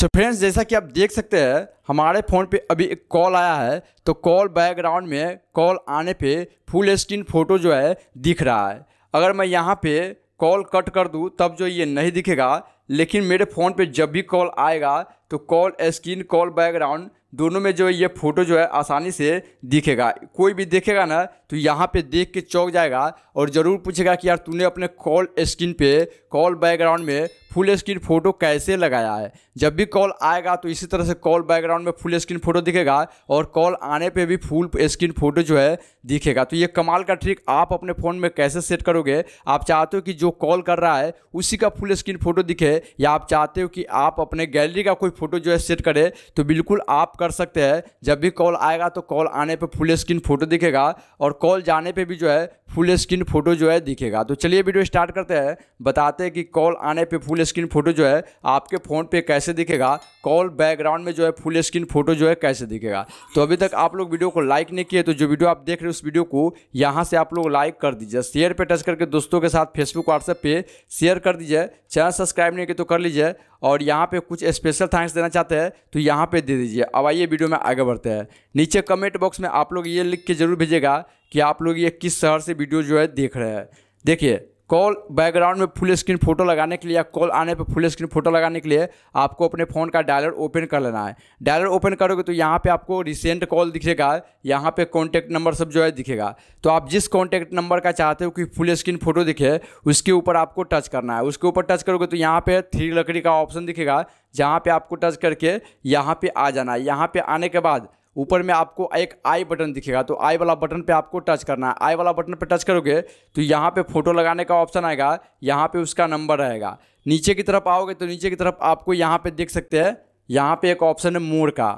so friends जैसा कि आप देख सकते हैं हमारे फ़ोन पे अभी एक कॉल आया है तो कॉल बैकग्राउंड में कॉल आने पे फुल स्क्रीन फ़ोटो जो है दिख रहा है अगर मैं यहाँ पे कॉल कट कर दूँ तब जो ये नहीं दिखेगा लेकिन मेरे फ़ोन पे जब भी कॉल आएगा तो कॉल स्क्रीन कॉल बैकग्राउंड दोनों में जो है ये फ़ोटो जो है आसानी से दिखेगा कोई भी देखेगा ना तो यहाँ पे देख के चौक जाएगा और ज़रूर पूछेगा कि यार तूने अपने कॉल स्क्रीन पे कॉल बैकग्राउंड में फुल स्क्रीन फ़ोटो कैसे लगाया है जब भी कॉल आएगा तो इसी तरह से कॉल बैकग्राउंड में फुल स्क्रीन फ़ोटो दिखेगा और कॉल आने पर भी फुल स्क्रीन फ़ोटो जो है दिखेगा तो ये कमाल का ट्रिक आप अपने फ़ोन में कैसे सेट करोगे आप चाहते हो कि जो कॉल कर रहा है उसी का फुल स्क्रीन फ़ोटो दिखे या आप चाहते हो कि आप अपने गैलरी का कोई फोटो जो है सेट करें तो बिल्कुल आप कर सकते हैं जब भी कॉल आएगा तो कॉल आने पर फुल स्क्रीन फोटो दिखेगा और कॉल जाने पर भी जो है फुल स्क्रीन फोटो जो है दिखेगा तो चलिए वीडियो स्टार्ट करते हैं बताते हैं कि कॉल आने पर फुल स्क्रीन फोटो जो है आपके फ़ोन पर कैसे दिखेगा कॉल बैकग्राउंड में जो है फुल स्क्रीन फोटो जो है कैसे दिखेगा तो अभी तक आप लोग वीडियो को लाइक नहीं किए तो जो वीडियो आप देख रहे हो उस वीडियो को यहाँ से आप लोग लाइक कर दीजिए शेयर पर टच करके दोस्तों के साथ फेसबुक व्हाट्सएप पर शेयर कर दीजिए चैनल सब्सक्राइब नहीं सके तो कर लीजिए और यहाँ पे कुछ स्पेशल थैंक्स देना चाहते हैं तो यहाँ पे दे दीजिए अब आइए वीडियो में आगे बढ़ते हैं नीचे कमेंट बॉक्स में आप लोग ये लिख के ज़रूर भेजिएगा कि आप लोग ये किस शहर से वीडियो जो है देख रहे हैं देखिए कॉल बैकग्राउंड में फुल स्क्रीन फोटो लगाने के लिए या कॉल आने पर फुल स्क्रीन फोटो लगाने के लिए आपको अपने फ़ोन का डायलर ओपन कर लेना है डायलर ओपन करोगे तो यहाँ पे आपको रिसेंट कॉल दिखेगा यहाँ पे कॉन्टैक्ट नंबर सब जो है दिखेगा तो आप जिस कॉन्टैक्ट नंबर का चाहते हो कि फुल स्क्रीन फोटो दिखे उसके ऊपर आपको टच करना है उसके ऊपर टच करोगे तो यहाँ पर थ्री लकड़ी का ऑप्शन दिखेगा जहाँ पर आपको टच करके यहाँ पर आ जाना है यहाँ पर आने के बाद ऊपर में आपको एक आई बटन दिखेगा तो आई वाला बटन पे आपको टच करना है आई वाला बटन पे टच करोगे तो यहाँ पे फ़ोटो लगाने का ऑप्शन आएगा यहाँ पे उसका नंबर रहेगा नीचे की तरफ आओगे तो नीचे की तरफ आपको यहाँ पे देख सकते हैं यहाँ पे एक ऑप्शन है मोड़ का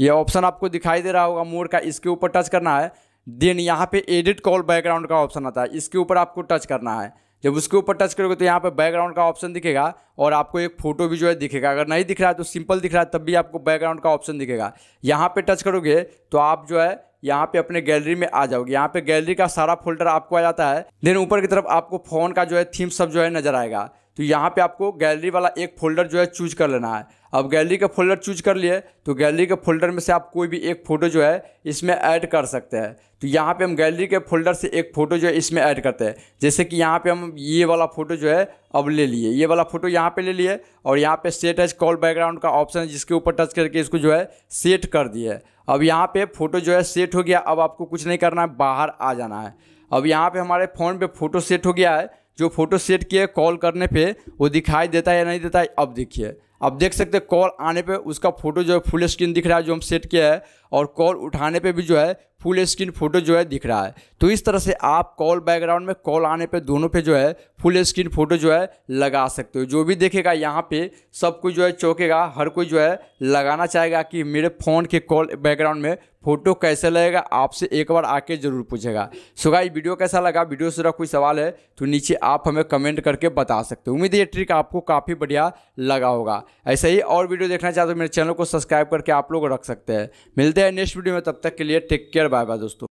ये ऑप्शन आपको दिखाई दे रहा होगा मोड़ का इसके ऊपर टच करना है देन यहाँ पर एडिट कॉल बैकग्राउंड का ऑप्शन आता है इसके ऊपर आपको टच करना है जब उसके ऊपर टच करोगे तो यहाँ पर बैकग्राउंड का ऑप्शन दिखेगा और आपको एक फोटो भी जो है दिखेगा अगर नहीं दिख रहा है तो सिंपल दिख रहा है तब भी आपको बैकग्राउंड का ऑप्शन दिखेगा यहाँ पे टच करोगे तो आप जो है यहाँ पे अपने गैलरी में आ जाओगे यहाँ पे गैलरी का सारा फोल्डर आपको आ जाता है देन ऊपर की तरफ आपको फोन का जो है थीम सब जो है नजर आएगा तो यहाँ पे आपको गैलरी वाला एक फोल्डर जो है चूज कर लेना है अब गैलरी का फोल्डर चूज कर लिए तो गैलरी के फोल्डर में से आप कोई भी एक फ़ोटो जो है इसमें ऐड कर सकते हैं तो यहाँ पे हम गैलरी के फोल्डर से एक फ़ोटो जो है इसमें ऐड करते हैं जैसे कि यहाँ पे हम ये वाला फ़ोटो जो है अब ले लिए ये वाला फ़ोटो यहाँ पे ले लिए और यहाँ पे सेट एज कॉल बैकग्राउंड का ऑप्शन है जिसके ऊपर टच करके इसको जो है सेट कर दिए अब यहाँ पे फ़ोटो जो है सेट हो गया अब आपको कुछ नहीं करना है बाहर आ जाना है अब यहाँ पर हमारे फ़ोन पर फ़ोटो सेट हो गया है जो फोटो सेट किए कॉल करने पे वो दिखाई देता है या नहीं देता है अब देखिए आप देख सकते हैं कॉल आने पे उसका फोटो जो है फुल स्क्रीन दिख रहा है जो हम सेट किया है और कॉल उठाने पे भी जो है फुल स्क्रीन फोटो जो है दिख रहा है तो इस तरह से आप कॉल बैकग्राउंड में कॉल आने पे दोनों पे जो है फुल स्क्रीन फोटो जो है लगा सकते हो जो भी देखेगा यहाँ पे सब कोई जो है चौकेगा हर कोई जो है लगाना चाहेगा कि मेरे फ़ोन के कॉल बैकग्राउंड में फोटो कैसे लगेगा आपसे एक बार आके जरूर पूछेगा सो गाई वीडियो कैसा लगा वीडियो से कोई सवाल है तो नीचे आप हमें कमेंट करके बता सकते हो उम्मीद ये ट्रिक आपको काफ़ी बढ़िया लगा होगा ऐसे ही और वीडियो देखना चाहते हो मेरे चैनल को सब्सक्राइब करके आप लोग रख सकते हैं मिलते हैं नेक्स्ट वीडियो में तब तक के लिए टेक केयर बाय बाय दोस्तों